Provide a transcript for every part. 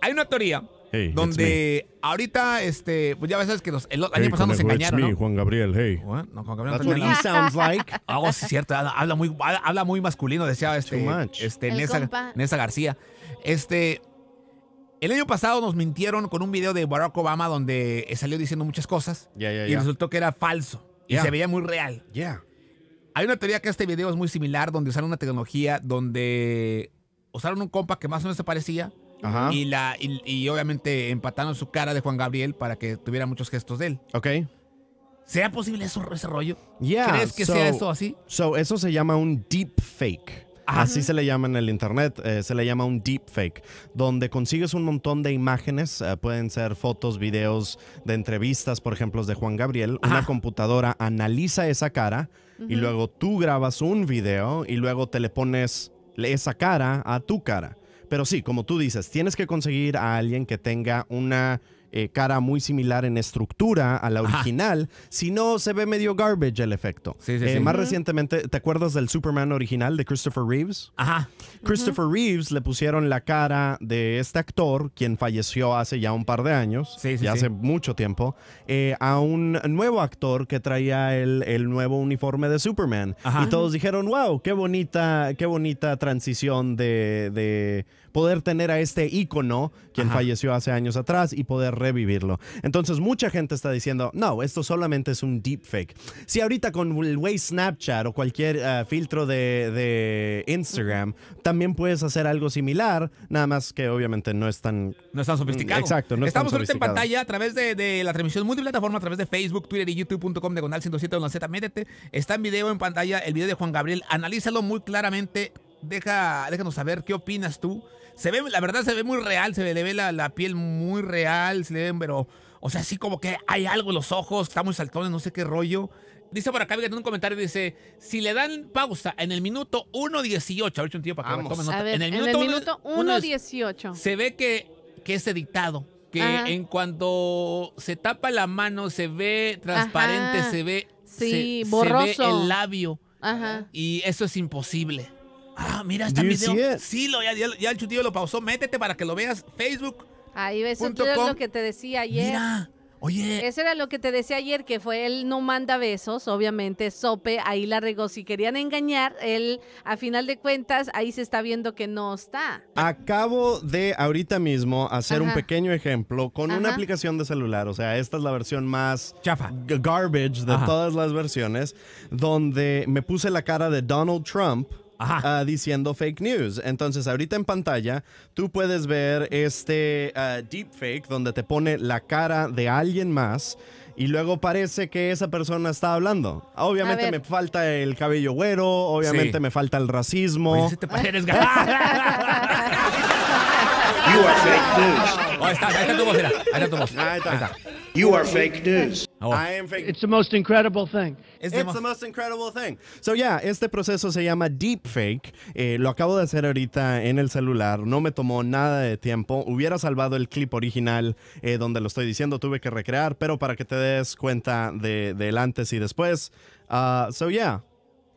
hay una teoría donde ahorita, este, pues ya ves que el año pasado nos engañaron. ¿no? Juan Gabriel, hey. no, Juan Gabriel That's what sounds like. Oh, sí, cierto, habla, muy, habla muy masculino, decía este, este Nessa, García. Este, el año pasado nos mintieron con un video de Barack Obama donde eh, salió diciendo muchas cosas y resultó que era falso y se veía muy real. Hay una teoría que este video es muy similar, donde usaron una tecnología donde usaron un compa que más o menos se parecía y, la, y, obviamente empataron su cara de Juan Gabriel para que tuviera muchos gestos de él. Ok. posible eso, ese rollo? ¿Crees que sea eso así? So, eso se llama un deep fake. Así se le llama en el internet, eh, se le llama un deep fake donde consigues un montón de imágenes, eh, pueden ser fotos, videos de entrevistas, por ejemplo, de Juan Gabriel. Una computadora analiza esa cara y luego tú grabas un video y luego te le pones esa cara a tu cara. Pero sí, como tú dices, tienes que conseguir a alguien que tenga una eh, cara muy similar en estructura a la original, si no se ve medio garbage el efecto. Eh, más recientemente, ¿te acuerdas del Superman original de Christopher Reeves? Ajá. Christopher Reeves le pusieron la cara de este actor, quien falleció hace ya un par de años, ya hace mucho tiempo, eh, a un nuevo actor que traía el, nuevo uniforme de Superman. Y todos dijeron, wow, qué bonita, qué bonita transición de, de poder tener a este ícono, quien falleció hace años atrás, y poder revivirlo. Entonces mucha gente está diciendo, no, esto solamente es un deepfake. Si ahorita con el way Snapchat o cualquier eh, filtro de, Instagram, también puedes hacer algo similar, nada más que obviamente no es tan... No es tan sofisticado. Exacto, Estamos ahorita en pantalla a través de, la transmisión multiplataforma, a través de Facebook, Twitter y YouTube.com de Gonal 107 Métete. Está en video en pantalla el video de Juan Gabriel. Analízalo muy claramente deja, déjanos saber qué opinas tú. Se ve, la verdad se ve muy real, se le ve la, la piel muy real, se le ven, pero, o sea, sí como que hay algo en los ojos, está muy saltones, no sé qué rollo. Dice por acá, fíjate un comentario, dice, si le dan pausa en el minuto 1.18, ahorita un tío para que tome nota. en el minuto, 1.18. Se ve que, que es editado, que en cuanto se tapa la mano, se ve transparente, se ve... Sí, borroso. el labio. Ajá. Y eso es imposible. Ah, mira, este video. Sí, lo, ya, el chutillo lo pausó. Métete para que lo veas. Facebook. Ahí ves es lo que te decía ayer. Mira. Oye. Eso era lo que te decía ayer, que fue él no manda besos, obviamente, sope, ahí la regó. Si querían engañar, él, a final de cuentas, ahí se está viendo que no está. Acabo de ahorita mismo hacer un pequeño ejemplo con una aplicación de celular. O sea, esta es la versión más chafa, garbage de todas las versiones, donde me puse la cara de Donald Trump Ah, diciendo fake news. Entonces, ahorita en pantalla, tú puedes ver este deep ah, deepfake donde te pone la cara de alguien más y luego parece que esa persona está hablando. Obviamente me falta el cabello güero, obviamente me falta el racismo. está, ahí está Ahí está tu voz. Ahí está. You are fake news. Oh, I am fake. It's the most incredible thing. It's, the, most incredible thing. So yeah, este proceso se llama deepfake. Eh, lo acabo de hacer ahorita en el celular. No me tomó nada de tiempo. Hubiera salvado el clip original eh, donde lo estoy diciendo. Tuve que recrear, pero para que te des cuenta de, del antes y después. Ah, so yeah,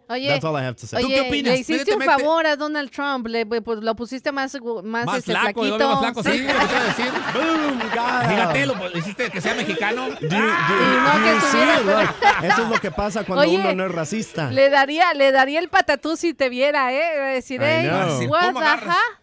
Oye, That's all I have to say. ¿Tú oye, qué opinas? Le hiciste un favor a Donald Trump, le, pues, pues, lo pusiste más, más, Más este, flaco, lo más flaco, sí, quiero decir. Boom, God. Fíjate, lo lo pues, hiciste que sea mexicano. Do you- do you- no que you see Look, Eso es lo que pasa cuando Oye, uno no es racista. Le daría, le daría el patatús si te viera, ¿eh? Decir, hey, "Ey, what ajá." the